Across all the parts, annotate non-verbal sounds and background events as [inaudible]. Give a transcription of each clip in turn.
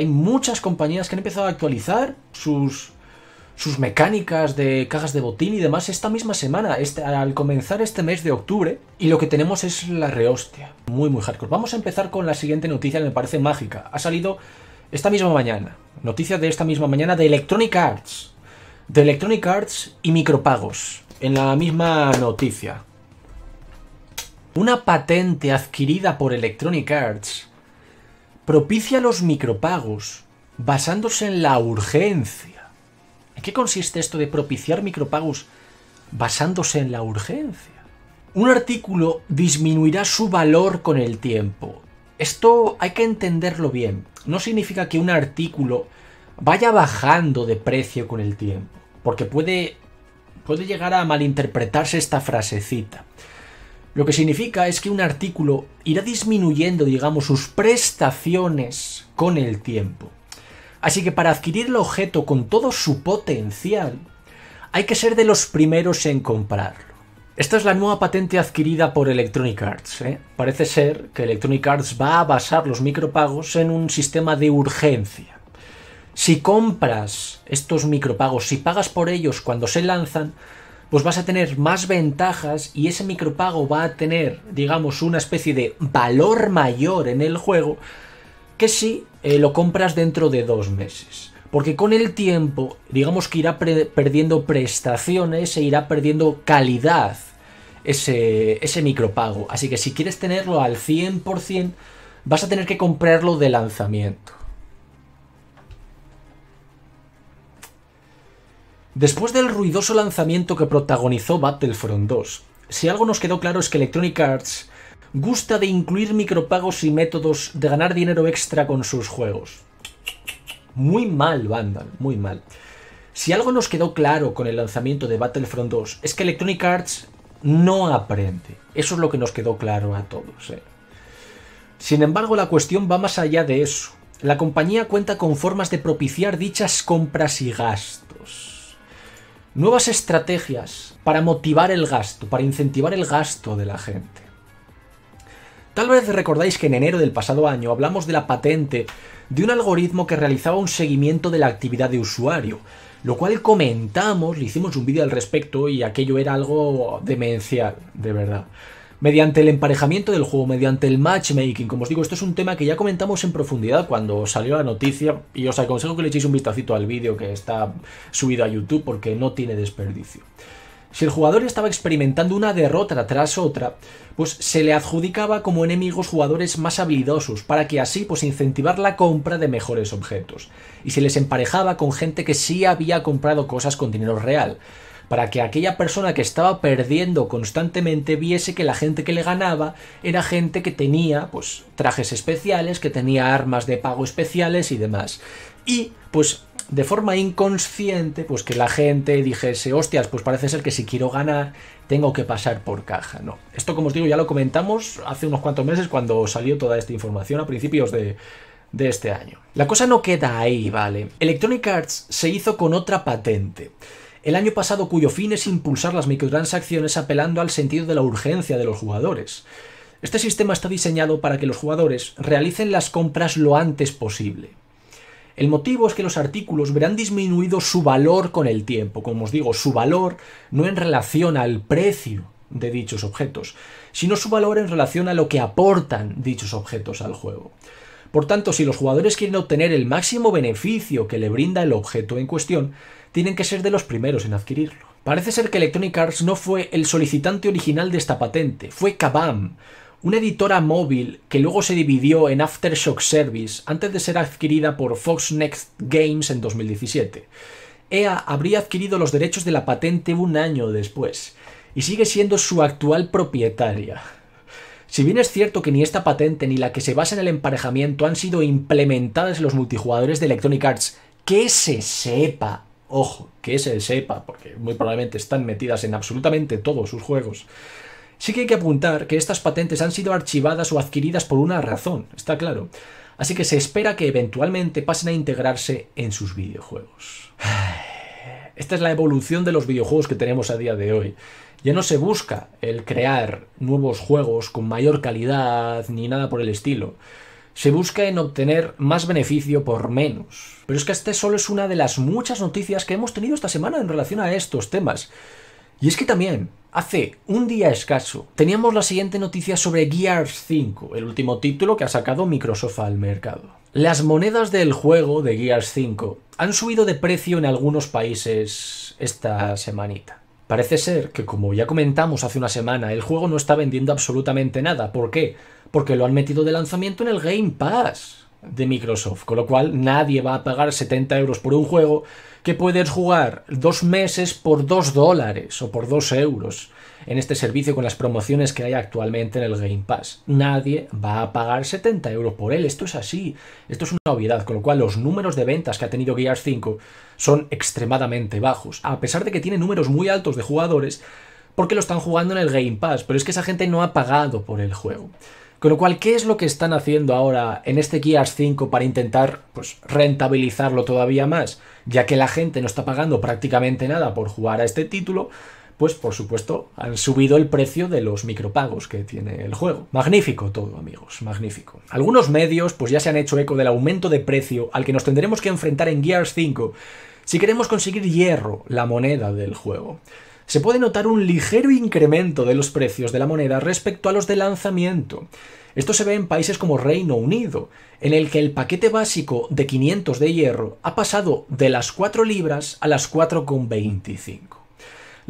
Hay muchas compañías que han empezado a actualizar sus, sus mecánicas de cajas de botín y demás esta misma semana, este, al comenzar este mes de octubre. Y lo que tenemos es la rehostia. Muy, muy hardcore. Vamos a empezar con la siguiente noticia que me parece mágica. Ha salido esta misma mañana. Noticia de esta misma mañana de Electronic Arts. De Electronic Arts y micropagos. En la misma noticia. Una patente adquirida por Electronic Arts propicia los micropagos basándose en la urgencia. ¿En qué consiste esto de propiciar micropagos basándose en la urgencia? Un artículo disminuirá su valor con el tiempo. Esto hay que entenderlo bien. No significa que un artículo vaya bajando de precio con el tiempo, porque puede puede llegar a malinterpretarse esta frasecita. Lo que significa es que un artículo irá disminuyendo, digamos, sus prestaciones con el tiempo. Así que para adquirir el objeto con todo su potencial, hay que ser de los primeros en comprarlo. Esta es la nueva patente adquirida por Electronic Arts. ¿eh? Parece ser que Electronic Arts va a basar los micropagos en un sistema de urgencia. Si compras estos micropagos, si pagas por ellos cuando se lanzan, pues vas a tener más ventajas y ese micropago va a tener, digamos, una especie de valor mayor en el juego que si eh, lo compras dentro de dos meses. Porque con el tiempo, digamos que irá perdiendo prestaciones e irá perdiendo calidad ese, ese micropago. Así que si quieres tenerlo al 100%, vas a tener que comprarlo de lanzamiento. Después del ruidoso lanzamiento que protagonizó Battlefront 2, si algo nos quedó claro es que Electronic Arts gusta de incluir micropagos y métodos de ganar dinero extra con sus juegos. Muy mal, Vandal, muy mal. Si algo nos quedó claro con el lanzamiento de Battlefront 2 es que Electronic Arts no aprende. Eso es lo que nos quedó claro a todos. ¿eh? Sin embargo, la cuestión va más allá de eso. La compañía cuenta con formas de propiciar dichas compras y gastos nuevas estrategias para motivar el gasto, para incentivar el gasto de la gente. Tal vez recordáis que en enero del pasado año hablamos de la patente de un algoritmo que realizaba un seguimiento de la actividad de usuario, lo cual comentamos, le hicimos un vídeo al respecto y aquello era algo demencial, de verdad mediante el emparejamiento del juego, mediante el matchmaking. Como os digo, esto es un tema que ya comentamos en profundidad cuando salió la noticia y os aconsejo que le echéis un vistacito al vídeo que está subido a YouTube porque no tiene desperdicio. Si el jugador estaba experimentando una derrota tras otra, pues se le adjudicaba como enemigos jugadores más habilidosos, para que así pues incentivar la compra de mejores objetos. Y se les emparejaba con gente que sí había comprado cosas con dinero real para que aquella persona que estaba perdiendo constantemente viese que la gente que le ganaba era gente que tenía pues trajes especiales, que tenía armas de pago especiales y demás. Y pues de forma inconsciente, pues que la gente dijese, hostias, pues parece ser que si quiero ganar, tengo que pasar por caja. No. Esto, como os digo, ya lo comentamos hace unos cuantos meses cuando salió toda esta información a principios de, de este año. La cosa no queda ahí, ¿vale? Electronic Arts se hizo con otra patente el año pasado cuyo fin es impulsar las microtransacciones apelando al sentido de la urgencia de los jugadores. Este sistema está diseñado para que los jugadores realicen las compras lo antes posible. El motivo es que los artículos verán disminuido su valor con el tiempo, como os digo, su valor no en relación al precio de dichos objetos, sino su valor en relación a lo que aportan dichos objetos al juego. Por tanto, si los jugadores quieren obtener el máximo beneficio que le brinda el objeto en cuestión, tienen que ser de los primeros en adquirirlo. Parece ser que Electronic Arts no fue el solicitante original de esta patente, fue Kabam, una editora móvil que luego se dividió en Aftershock Service antes de ser adquirida por Fox Next Games en 2017. EA habría adquirido los derechos de la patente un año después, y sigue siendo su actual propietaria. Si bien es cierto que ni esta patente ni la que se basa en el emparejamiento han sido implementadas en los multijugadores de Electronic Arts, que se sepa ojo, que se sepa, porque muy probablemente están metidas en absolutamente todos sus juegos, sí que hay que apuntar que estas patentes han sido archivadas o adquiridas por una razón, está claro. Así que se espera que eventualmente pasen a integrarse en sus videojuegos. [sighs] Esta es la evolución de los videojuegos que tenemos a día de hoy. Ya no se busca el crear nuevos juegos con mayor calidad ni nada por el estilo se busca en obtener más beneficio por menos. Pero es que este solo es una de las muchas noticias que hemos tenido esta semana en relación a estos temas. Y es que también, hace un día escaso, teníamos la siguiente noticia sobre Gears 5, el último título que ha sacado Microsoft al mercado. Las monedas del juego de Gears 5 han subido de precio en algunos países esta semanita. Parece ser que, como ya comentamos hace una semana, el juego no está vendiendo absolutamente nada. ¿Por qué? Porque lo han metido de lanzamiento en el Game Pass de Microsoft, con lo cual nadie va a pagar 70 euros por un juego que puedes jugar dos meses por 2 dólares o por 2 euros en este servicio con las promociones que hay actualmente en el Game Pass. Nadie va a pagar 70 euros por él, esto es así, esto es una obviedad, con lo cual los números de ventas que ha tenido Gears 5 son extremadamente bajos, a pesar de que tiene números muy altos de jugadores, porque lo están jugando en el Game Pass, pero es que esa gente no ha pagado por el juego. Con lo cual, ¿qué es lo que están haciendo ahora en este Gears 5 para intentar pues, rentabilizarlo todavía más? Ya que la gente no está pagando prácticamente nada por jugar a este título, pues por supuesto han subido el precio de los micropagos que tiene el juego. Magnífico todo, amigos, magnífico. Algunos medios pues ya se han hecho eco del aumento de precio al que nos tendremos que enfrentar en Gears 5 si queremos conseguir hierro, la moneda del juego. Se puede notar un ligero incremento de los precios de la moneda respecto a los de lanzamiento. Esto se ve en países como Reino Unido, en el que el paquete básico de 500 de hierro ha pasado de las 4 libras a las 4,25.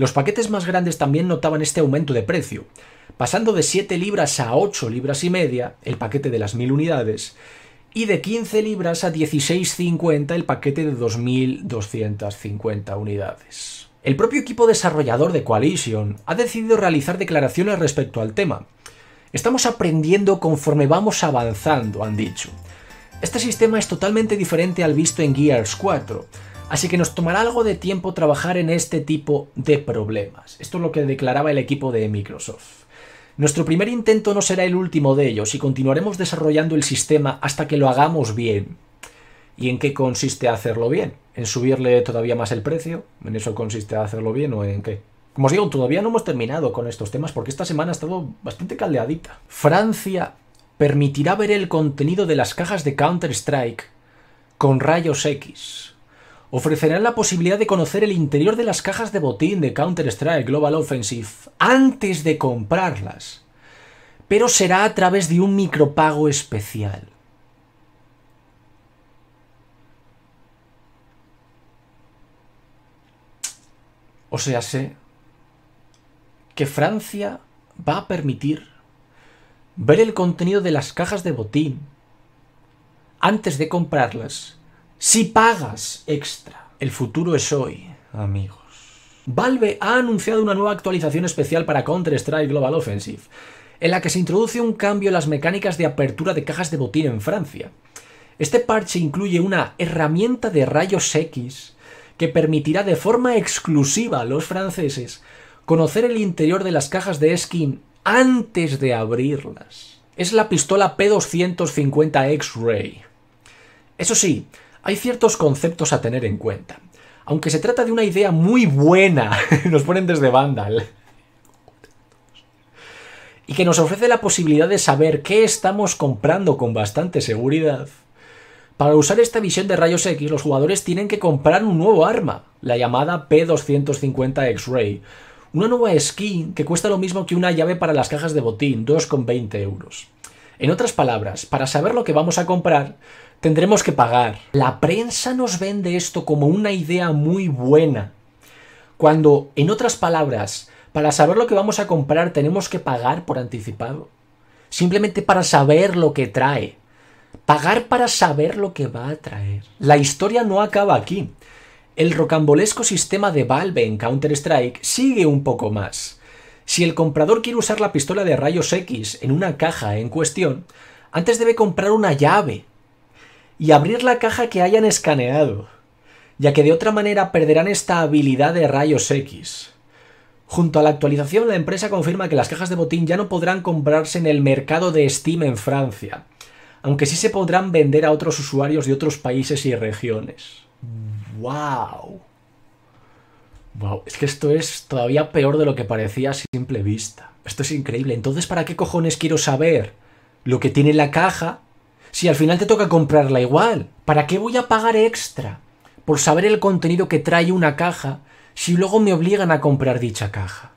Los paquetes más grandes también notaban este aumento de precio, pasando de 7 libras a 8 libras y media el paquete de las 1000 unidades y de 15 libras a 16,50 el paquete de 2250 unidades. El propio equipo desarrollador de Coalition ha decidido realizar declaraciones respecto al tema. Estamos aprendiendo conforme vamos avanzando, han dicho. Este sistema es totalmente diferente al visto en Gears 4, Así que nos tomará algo de tiempo trabajar en este tipo de problemas. Esto es lo que declaraba el equipo de Microsoft. Nuestro primer intento no será el último de ellos y continuaremos desarrollando el sistema hasta que lo hagamos bien. ¿Y en qué consiste hacerlo bien? ¿En subirle todavía más el precio? ¿En eso consiste hacerlo bien o en qué? Como os digo, todavía no hemos terminado con estos temas porque esta semana ha estado bastante caldeadita. Francia permitirá ver el contenido de las cajas de Counter-Strike con rayos X ofrecerán la posibilidad de conocer el interior de las cajas de botín de Counter-Strike Global Offensive antes de comprarlas, pero será a través de un micropago especial. O sea, sé que Francia va a permitir ver el contenido de las cajas de botín antes de comprarlas si pagas extra. El futuro es hoy, amigos. Valve ha anunciado una nueva actualización especial para Counter-Strike Global Offensive, en la que se introduce un cambio en las mecánicas de apertura de cajas de botín en Francia. Este parche incluye una herramienta de rayos X que permitirá de forma exclusiva a los franceses conocer el interior de las cajas de skin antes de abrirlas. Es la pistola P250 X-Ray. Eso sí, hay ciertos conceptos a tener en cuenta. Aunque se trata de una idea muy buena, [laughs] nos ponen desde Vandal, y que nos ofrece la posibilidad de saber qué estamos comprando con bastante seguridad. Para usar esta visión de rayos X, los jugadores tienen que comprar un nuevo arma, la llamada P250 X-Ray, una nueva skin que cuesta lo mismo que una llave para las cajas de botín, 2,20 euros. En otras palabras, para saber lo que vamos a comprar, Tendremos que pagar. La prensa nos vende esto como una idea muy buena, cuando, en otras palabras, para saber lo que vamos a comprar tenemos que pagar por anticipado. Simplemente para saber lo que trae. Pagar para saber lo que va a traer. La historia no acaba aquí. El rocambolesco sistema de Valve en Counter-Strike sigue un poco más. Si el comprador quiere usar la pistola de rayos X en una caja en cuestión, antes debe comprar una llave y abrir la caja que hayan escaneado, ya que de otra manera perderán esta habilidad de rayos X. Junto a la actualización, la empresa confirma que las cajas de botín ya no podrán comprarse en el mercado de Steam en Francia, aunque sí se podrán vender a otros usuarios de otros países y regiones. ¡Wow! Wow, es que esto es todavía peor de lo que parecía a simple vista. Esto es increíble. Entonces, ¿para qué cojones quiero saber lo que tiene la caja si al final te toca comprarla igual, ¿para qué voy a pagar extra por saber el contenido que trae una caja si luego me obligan a comprar dicha caja?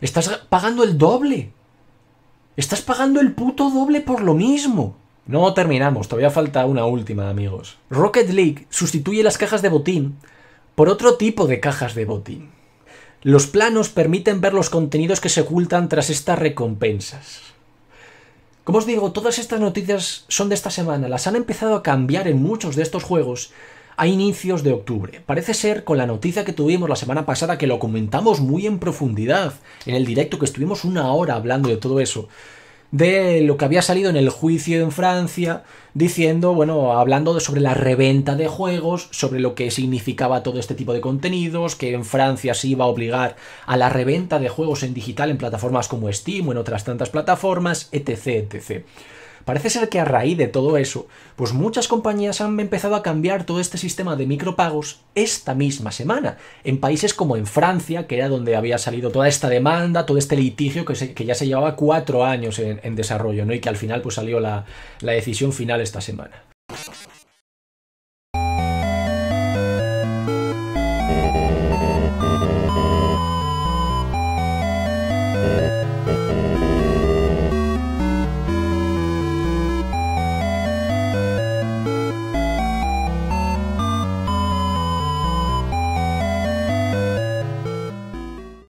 Estás pagando el doble. Estás pagando el puto doble por lo mismo. No terminamos, todavía falta una última, amigos. Rocket League sustituye las cajas de botín por otro tipo de cajas de botín. Los planos permiten ver los contenidos que se ocultan tras estas recompensas. Como os digo, todas estas noticias son de esta semana, las han empezado a cambiar en muchos de estos juegos a inicios de octubre. Parece ser con la noticia que tuvimos la semana pasada que lo comentamos muy en profundidad en el directo que estuvimos una hora hablando de todo eso de lo que había salido en el juicio en Francia, diciendo, bueno, hablando sobre la reventa de juegos, sobre lo que significaba todo este tipo de contenidos, que en Francia se iba a obligar a la reventa de juegos en digital en plataformas como Steam o en otras tantas plataformas, etc, etc. Parece ser que a raíz de todo eso, pues muchas compañías han empezado a cambiar todo este sistema de micropagos esta misma semana, en países como en Francia, que era donde había salido toda esta demanda, todo este litigio que, que ya se llevaba cuatro años en, desarrollo, ¿no? Y que al final pues salió la decisión final esta semana.